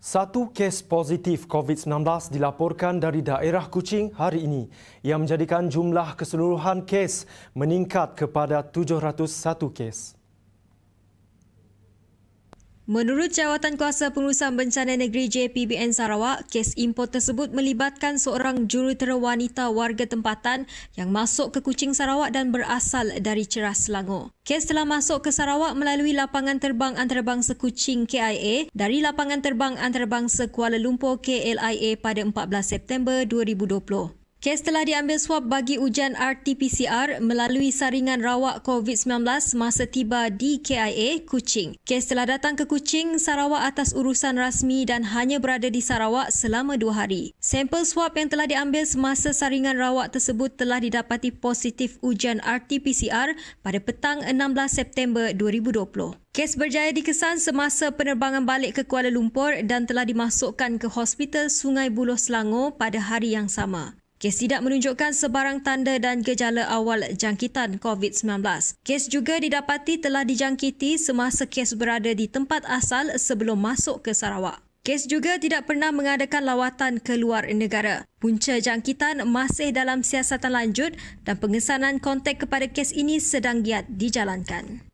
Satu kes positif COVID-19 dilaporkan dari daerah Kuching hari ini yang menjadikan jumlah keseluruhan kes meningkat kepada 701 kes. Menurut jawatan kuasa pengurusan bencana negeri JPBN Sarawak, kes impor tersebut melibatkan seorang jurutera wanita warga tempatan yang masuk ke Kuching Sarawak dan berasal dari Cerah Selangor. Kes telah masuk ke Sarawak melalui lapangan terbang antarabangsa Kuching KIA dari lapangan terbang antarabangsa Kuala Lumpur KLIA pada 14 September 2020. Kes telah diambil swab bagi ujian RT-PCR melalui saringan rawak COVID-19 masa tiba di KIA, Kuching. Kes telah datang ke Kuching, Sarawak atas urusan rasmi dan hanya berada di Sarawak selama dua hari. Sampel swab yang telah diambil semasa saringan rawak tersebut telah didapati positif ujian RT-PCR pada petang 16 September 2020. Kes berjaya dikesan semasa penerbangan balik ke Kuala Lumpur dan telah dimasukkan ke Hospital Sungai Buloh Selangor pada hari yang sama. Kes tidak menunjukkan sebarang tanda dan gejala awal jangkitan COVID-19. Kes juga didapati telah dijangkiti semasa kes berada di tempat asal sebelum masuk ke Sarawak. Kes juga tidak pernah mengadakan lawatan ke luar negara. Punca jangkitan masih dalam siasatan lanjut dan pengesanan kontak kepada kes ini sedang giat dijalankan.